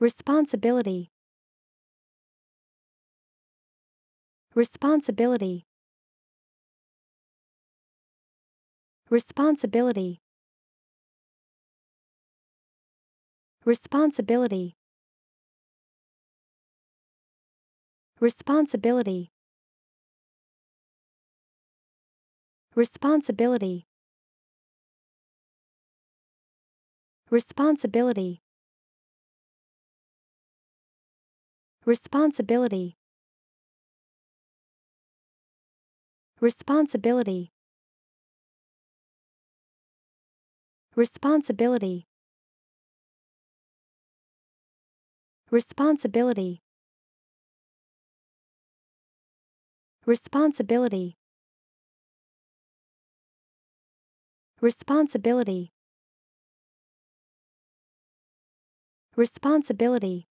Responsibility. Responsibility. Responsibility. Responsibility. Responsibility. Responsibility. Responsibility. Responsibility. Responsibility. Responsibility. Responsibility. Responsibility. Responsibility. Responsibility.